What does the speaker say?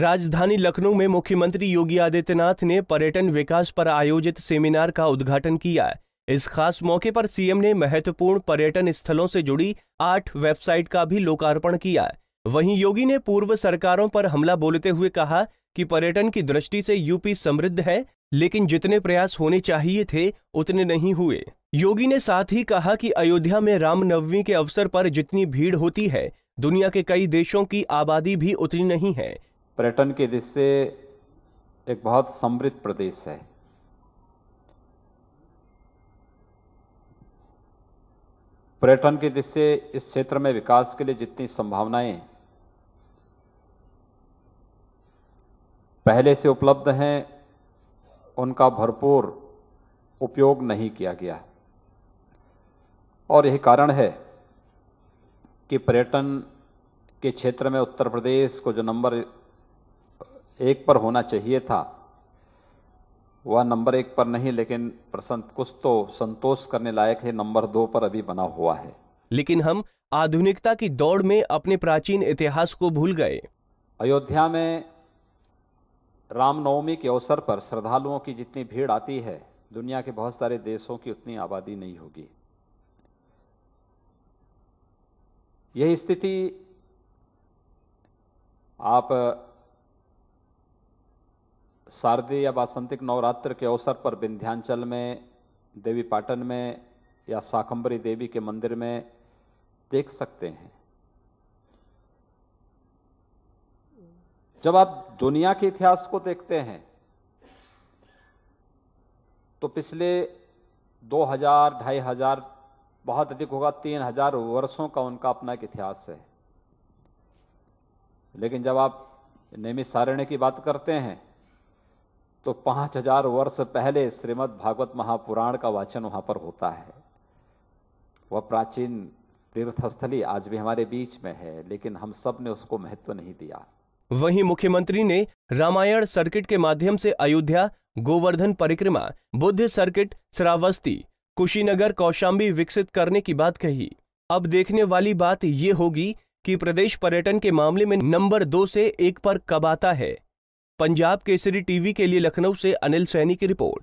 राजधानी लखनऊ में मुख्यमंत्री योगी आदित्यनाथ ने पर्यटन विकास पर आयोजित सेमिनार का उद्घाटन किया इस खास मौके पर सीएम ने महत्वपूर्ण पर्यटन स्थलों से जुड़ी आठ वेबसाइट का भी लोकार्पण किया वहीं योगी ने पूर्व सरकारों पर हमला बोलते हुए कहा कि पर्यटन की दृष्टि से यूपी समृद्ध है लेकिन जितने प्रयास होने चाहिए थे उतने नहीं हुए योगी ने साथ ही कहा कि अयोध्या में रामनवमी के अवसर पर जितनी भीड़ होती है दुनिया के कई देशों की आबादी भी उतनी नहीं है पर्यटन की दृष्टि से एक बहुत समृद्ध प्रदेश है पर्यटन की दृष्टि से इस क्षेत्र में विकास के लिए जितनी संभावनाएं पहले से उपलब्ध हैं उनका भरपूर उपयोग नहीं किया गया और यही कारण है कि पर्यटन के क्षेत्र में उत्तर प्रदेश को जो नंबर एक पर होना चाहिए था वह नंबर एक पर नहीं लेकिन प्रसंत कुछ तो संतोष करने लायक है नंबर दो पर अभी बना हुआ है लेकिन हम आधुनिकता की दौड़ में अपने प्राचीन इतिहास को भूल गए अयोध्या में रामनवमी के अवसर पर श्रद्धालुओं की जितनी भीड़ आती है दुनिया के बहुत सारे देशों की उतनी आबादी नहीं होगी यही स्थिति आप शारदीय या वासंतिक नवरात्र के अवसर पर विंध्याचल में देवी पाटन में या साकंबरी देवी के मंदिर में देख सकते हैं जब आप दुनिया के इतिहास को देखते हैं तो पिछले 2000 ढाई हजार बहुत अधिक होगा तीन हजार वर्षों का उनका अपना एक इतिहास है लेकिन जब आप नेमी सारण्य की बात करते हैं तो पांच हजार वर्ष पहले श्रीमद् भागवत महापुराण का वाचन वहां पर होता है वह प्राचीन तीर्थस्थली आज भी हमारे बीच में है लेकिन हम सब ने उसको महत्व नहीं दिया वहीं मुख्यमंत्री ने रामायण सर्किट के माध्यम से अयोध्या गोवर्धन परिक्रमा बुद्ध सर्किट श्रावस्ती कुशीनगर कौशाम्बी विकसित करने की बात कही अब देखने वाली बात ये होगी कि प्रदेश पर्यटन के मामले में नंबर दो से एक पर कब आता है पंजाब केसरी टीवी के लिए लखनऊ से अनिल सैनी की रिपोर्ट